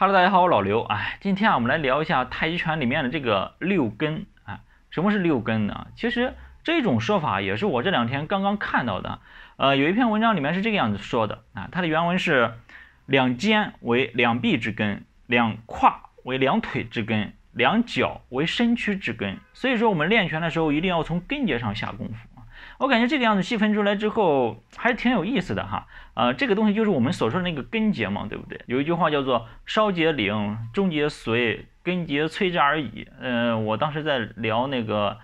哈喽，大家好，我老刘，哎，今天啊，我们来聊一下太极拳里面的这个六根啊。什么是六根呢？其实这种说法也是我这两天刚刚看到的。呃，有一篇文章里面是这个样子说的啊，它的原文是：两肩为两臂之根，两胯为两腿之根，两脚为身躯之根。所以说，我们练拳的时候一定要从根节上下功夫。我感觉这个样子细分出来之后还是挺有意思的哈，啊，这个东西就是我们所说的那个根结嘛，对不对？有一句话叫做“稍结灵，终结随，根结摧之而已”。呃，我当时在聊那个，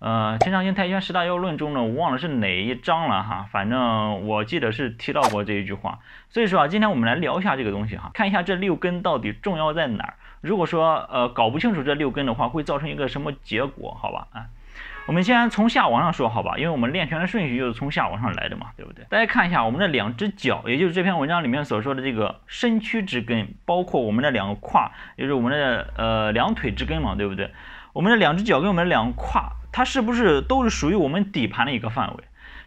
呃，《陈长兴太极拳十大要论》中呢，我忘了是哪一章了哈，反正我记得是提到过这一句话。所以说啊，今天我们来聊一下这个东西哈，看一下这六根到底重要在哪儿。如果说呃搞不清楚这六根的话，会造成一个什么结果？好吧，啊。我们先从下往上说，好吧，因为我们练拳的顺序就是从下往上来的嘛，对不对？大家看一下我们的两只脚，也就是这篇文章里面所说的这个身躯之根，包括我们的两个胯，也就是我们的呃两腿之根嘛，对不对？我们的两只脚跟我们的两胯，它是不是都是属于我们底盘的一个范围？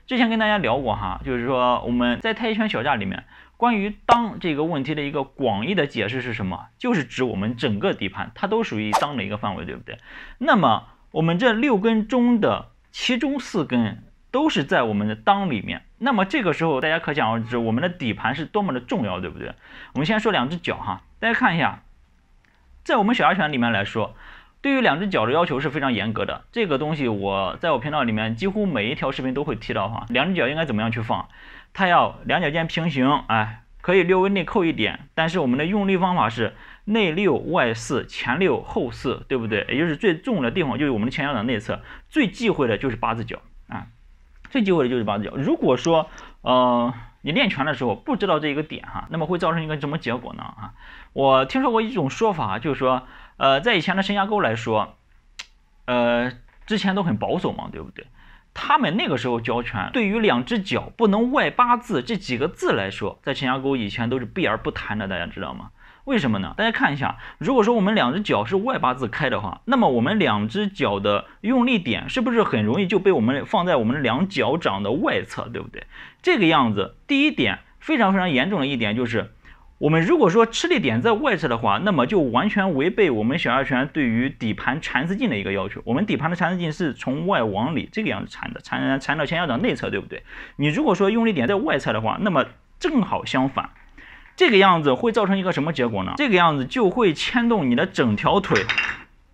之前跟大家聊过哈，就是说我们在太极拳小架里面，关于裆这个问题的一个广义的解释是什么？就是指我们整个底盘，它都属于裆的一个范围，对不对？那么。我们这六根中的其中四根都是在我们的裆里面，那么这个时候大家可想而知，我们的底盘是多么的重要，对不对？我们先说两只脚哈，大家看一下，在我们小鸭犬里面来说，对于两只脚的要求是非常严格的。这个东西我在我频道里面几乎每一条视频都会提到哈，两只脚应该怎么样去放？它要两脚尖平行，哎，可以略微内扣一点，但是我们的用力方法是。内六外四，前六后四，对不对？也就是最重的地方就是我们的前脚掌内侧，最忌讳的就是八字脚啊，最忌讳的就是八字脚。如果说呃你练拳的时候不知道这一个点哈，那么会造成一个什么结果呢啊？我听说过一种说法，就是说呃在以前的陈家沟来说，呃之前都很保守嘛，对不对？他们那个时候教拳，对于两只脚不能外八字这几个字来说，在陈家沟以前都是避而不谈的，大家知道吗？为什么呢？大家看一下，如果说我们两只脚是外八字开的话，那么我们两只脚的用力点是不是很容易就被我们放在我们两脚掌的外侧，对不对？这个样子，第一点非常非常严重的一点就是，我们如果说吃力点在外侧的话，那么就完全违背我们小鸭拳对于底盘缠丝劲的一个要求。我们底盘的缠丝劲是从外往里这个样子缠的，缠缠到前脚掌内侧，对不对？你如果说用力点在外侧的话，那么正好相反。这个样子会造成一个什么结果呢？这个样子就会牵动你的整条腿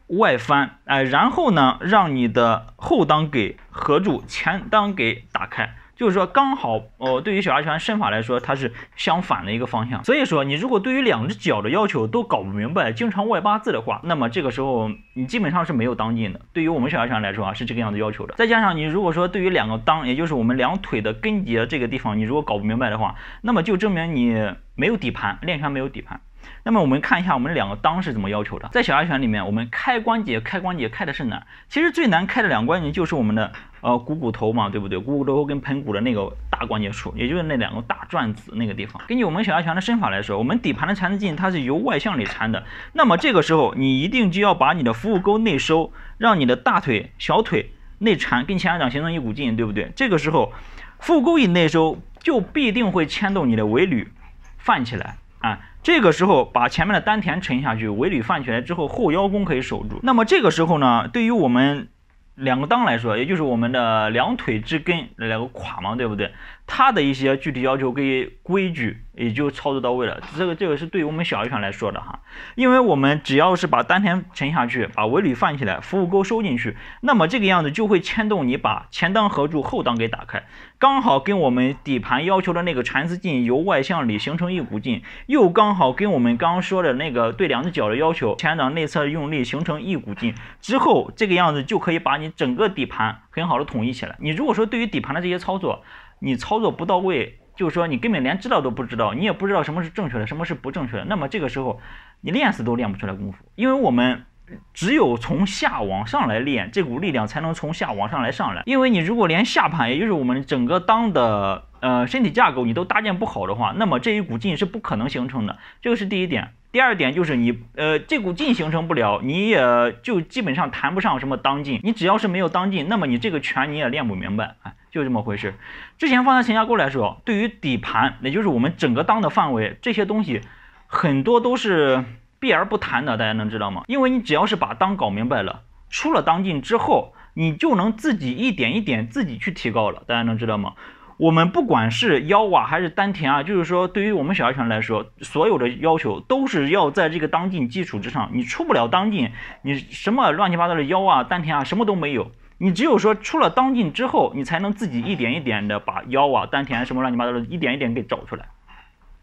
外翻，哎，然后呢，让你的后裆给合住，前裆给打开。就是说，刚好哦，对于小鸭拳身法来说，它是相反的一个方向。所以说，你如果对于两只脚的要求都搞不明白，经常外八字的话，那么这个时候你基本上是没有裆劲的。对于我们小鸭拳来说啊，是这个样子要求的。再加上你如果说对于两个裆，也就是我们两腿的根节这个地方，你如果搞不明白的话，那么就证明你没有底盘，练拳没有底盘。那么我们看一下我们两个裆是怎么要求的，在小鸭拳里面，我们开关节，开关节，开的是哪？其实最难开的两个关节就是我们的呃股骨头嘛，对不对？股骨头跟盆骨的那个大关节处，也就是那两个大转子那个地方。根据我们小鸭拳的身法来说，我们底盘的缠力劲它是由外向里缠的。那么这个时候，你一定就要把你的腹股沟内收，让你的大腿、小腿内缠，跟前脚掌形成一股劲，对不对？这个时候，腹股沟一内收，就必定会牵动你的尾闾泛起来。啊，这个时候把前面的丹田沉下去，尾闾泛起来之后，后腰弓可以守住。那么这个时候呢，对于我们两个裆来说，也就是我们的两腿之根两个垮嘛，对不对？它的一些具体要求跟规矩也就操作到位了。这个这个是对于我们小一拳来说的哈，因为我们只要是把丹田沉下去，把尾闾放起来，服务沟收进去，那么这个样子就会牵动你把前裆合住，后裆给打开，刚好跟我们底盘要求的那个缠丝劲由外向里形成一股劲，又刚好跟我们刚刚说的那个对两只脚的要求，前掌内侧用力形成一股劲之后，这个样子就可以把你整个底盘很好的统一起来。你如果说对于底盘的这些操作，你操作不到位，就是说你根本连知道都不知道，你也不知道什么是正确的，什么是不正确的。那么这个时候，你练死都练不出来功夫，因为我们只有从下往上来练，这股力量才能从下往上来上来。因为你如果连下盘，也就是我们整个裆的呃身体架构你都搭建不好的话，那么这一股劲是不可能形成的。这个是第一点。第二点就是你，呃，这股劲形成不了，你也就基本上谈不上什么当劲。你只要是没有当劲，那么你这个拳你也练不明白，啊，就这么回事。之前放在前家沟来说，对于底盘，也就是我们整个裆的范围这些东西，很多都是避而不谈的，大家能知道吗？因为你只要是把裆搞明白了，出了当劲之后，你就能自己一点一点自己去提高了，大家能知道吗？我们不管是腰啊，还是丹田啊，就是说，对于我们小二拳来说，所有的要求都是要在这个当劲基础之上。你出不了当劲，你什么乱七八糟的腰啊、丹田啊，什么都没有。你只有说出了当劲之后，你才能自己一点一点的把腰啊、丹田什么乱七八糟的一点一点给找出来。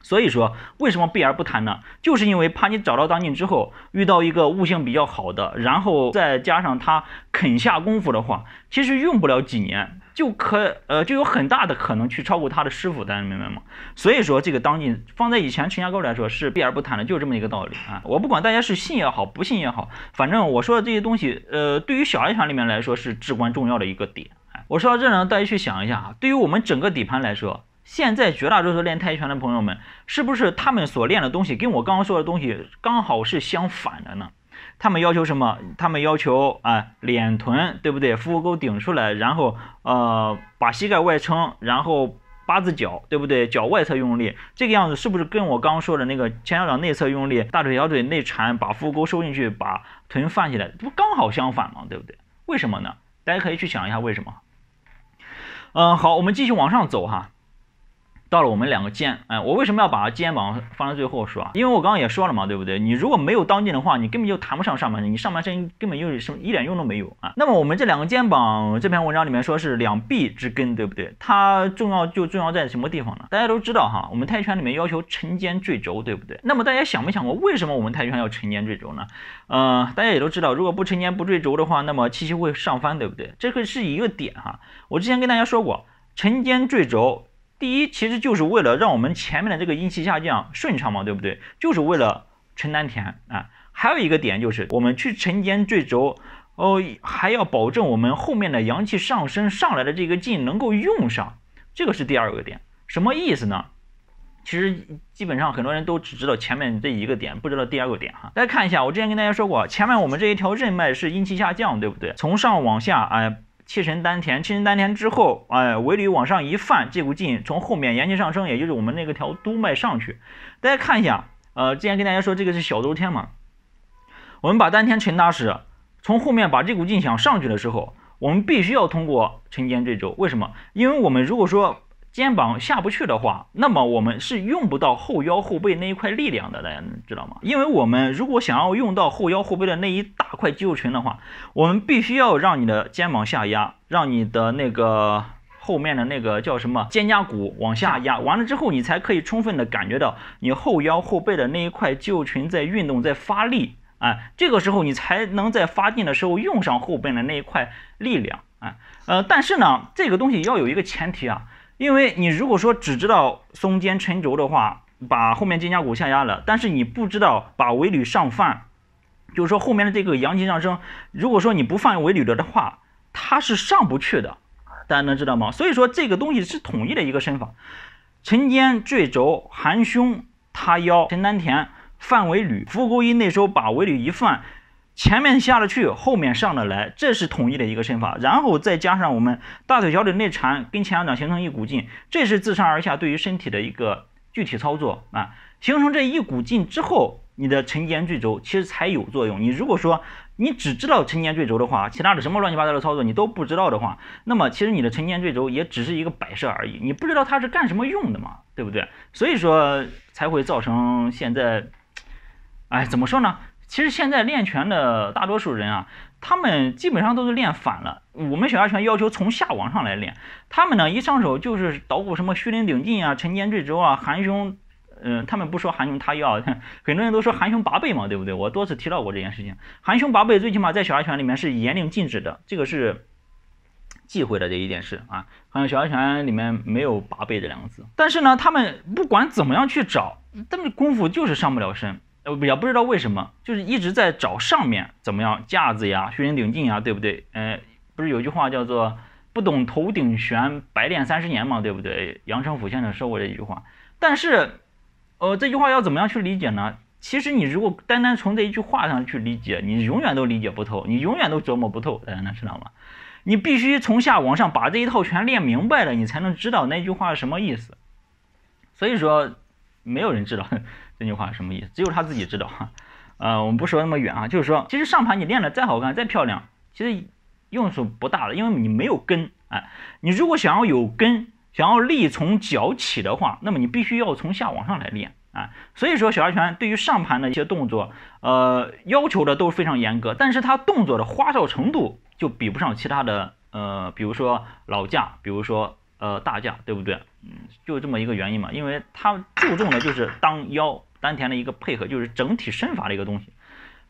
所以说，为什么避而不谈呢？就是因为怕你找到当进之后，遇到一个悟性比较好的，然后再加上他肯下功夫的话，其实用不了几年就可呃就有很大的可能去超过他的师傅，大家明白吗？所以说这个当今放在以前陈家沟来说是避而不谈的，就这么一个道理啊。我不管大家是信也好，不信也好，反正我说的这些东西，呃，对于小二厂里面来说是至关重要的一个点。我说到这呢，大家去想一下啊，对于我们整个底盘来说。现在绝大多数练泰拳的朋友们，是不是他们所练的东西跟我刚刚说的东西刚好是相反的呢？他们要求什么？他们要求啊，脸臀对不对？腹沟顶出来，然后呃，把膝盖外撑，然后八字脚对不对？脚外侧用力，这个样子是不是跟我刚说的那个前脚掌内侧用力，大腿小腿内缠，把腹沟收进去，把臀放起来，不刚好相反吗？对不对？为什么呢？大家可以去想一下为什么。嗯，好，我们继续往上走哈。到了我们两个肩，哎，我为什么要把肩膀放在最后说啊？因为我刚刚也说了嘛，对不对？你如果没有当劲的话，你根本就谈不上上半身，你上半身根本就是什一点用都没有啊。那么我们这两个肩膀，这篇文章里面说是两臂之根，对不对？它重要就重要在什么地方呢？大家都知道哈，我们泰拳里面要求沉肩坠轴，对不对？那么大家想没想过为什么我们泰拳要沉肩坠轴呢？呃，大家也都知道，如果不沉肩不坠轴的话，那么气息会上翻，对不对？这个是一个点哈。我之前跟大家说过，沉肩坠轴。第一，其实就是为了让我们前面的这个阴气下降顺畅嘛，对不对？就是为了承丹田啊。还有一个点就是，我们去承肩坠轴，哦，还要保证我们后面的阳气上升上来的这个劲能够用上，这个是第二个点。什么意思呢？其实基本上很多人都只知道前面这一个点，不知道第二个点哈。大家看一下，我之前跟大家说过，前面我们这一条任脉是阴气下降，对不对？从上往下，哎。气沉丹田，气沉丹田之后，哎，尾闾往上一泛，这股劲从后面沿气上升，也就是我们那个条督脉上去。大家看一下，呃，之前跟大家说这个是小周天嘛，我们把丹田沉扎实，从后面把这股劲想上去的时候，我们必须要通过沉肩坠肘。为什么？因为我们如果说肩膀下不去的话，那么我们是用不到后腰后背那一块力量的，大家知道吗？因为我们如果想要用到后腰后背的那一大块肌肉群的话，我们必须要让你的肩膀下压，让你的那个后面的那个叫什么肩胛骨往下压，完了之后你才可以充分的感觉到你后腰后背的那一块肌肉群在运动在发力，哎，这个时候你才能在发劲的时候用上后背的那一块力量，哎，呃，但是呢，这个东西要有一个前提啊。因为你如果说只知道松肩沉肘的话，把后面肩胛骨下压了，但是你不知道把尾闾上泛，就是说后面的这个阳气上升，如果说你不放尾闾了的话，它是上不去的，大家能知道吗？所以说这个东西是统一的一个身法，沉肩坠肘含胸塌腰沉丹田泛尾闾，腹沟勾一内收，把尾闾一放，前面下得去，后面上得来，这是统一的一个身法，然后再加上我们大腿脚的内缠，跟前两掌形成一股劲，这是自上而下对于身体的一个具体操作啊。形成这一股劲之后，你的沉肩坠肘其实才有作用。你如果说你只知道沉肩坠肘的话，其他的什么乱七八糟的操作你都不知道的话，那么其实你的沉肩坠肘也只是一个摆设而已。你不知道它是干什么用的嘛，对不对？所以说才会造成现在，哎，怎么说呢？其实现在练拳的大多数人啊，他们基本上都是练反了。我们小架拳要求从下往上来练，他们呢一上手就是捣鼓什么虚灵顶劲啊、沉肩坠肘啊、含胸。嗯，他们不说含胸塌腰，很多人都说含胸拔背嘛，对不对？我多次提到过这件事情。含胸拔背最起码在小架拳里面是严令禁止的，这个是忌讳的这一件事啊。小架拳里面没有拔背这两个字，但是呢，他们不管怎么样去找，他们功夫就是上不了身。呃，也不知道为什么，就是一直在找上面怎么样架子呀、虚灵顶劲呀，对不对？呃，不是有句话叫做“不懂头顶悬，白练三十年”嘛，对不对？杨成抚先生说过这句话，但是，呃，这句话要怎么样去理解呢？其实你如果单单从这一句话上去理解，你永远都理解不透，你永远都琢磨不透，大家能知道吗？你必须从下往上把这一套全练明白了，你才能知道那句话是什么意思。所以说，没有人知道。这句话什么意思？只有他自己知道哈。呃，我们不说那么远啊，就是说，其实上盘你练的再好看、再漂亮，其实用处不大了，因为你没有根啊。你如果想要有根，想要力从脚起的话，那么你必须要从下往上来练啊。所以说，小家拳对于上盘的一些动作，呃，要求的都是非常严格，但是它动作的花哨程度就比不上其他的，呃，比如说老架，比如说。呃，大架对不对？嗯，就这么一个原因嘛，因为它注重的就是当腰丹田的一个配合，就是整体身法的一个东西，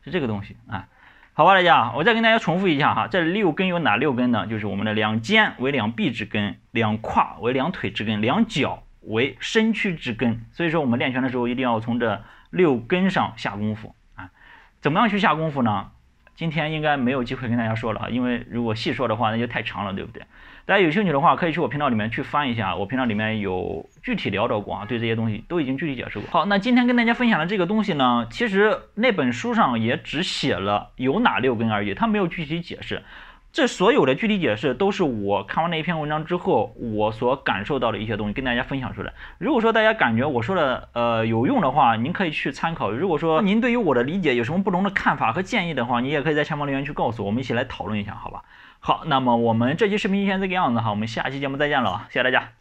是这个东西啊。好吧，大家，我再跟大家重复一下哈，这六根有哪六根呢？就是我们的两肩为两臂之根，两胯为两腿之根，两脚为身躯之根。所以说我们练拳的时候一定要从这六根上下功夫啊。怎么样去下功夫呢？今天应该没有机会跟大家说了啊，因为如果细说的话那就太长了，对不对？大家有兴趣的话，可以去我频道里面去翻一下，我频道里面有具体聊到过啊，对这些东西都已经具体解释过。好，那今天跟大家分享的这个东西呢，其实那本书上也只写了有哪六根而已，它没有具体解释。这所有的具体解释都是我看完那一篇文章之后，我所感受到的一些东西，跟大家分享出来。如果说大家感觉我说的呃有用的话，您可以去参考。如果说您对于我的理解有什么不同的看法和建议的话，你也可以在下方留言区告诉我，我们一起来讨论一下，好吧？好，那么我们这期视频就先这个样子哈，我们下期节目再见了谢谢大家。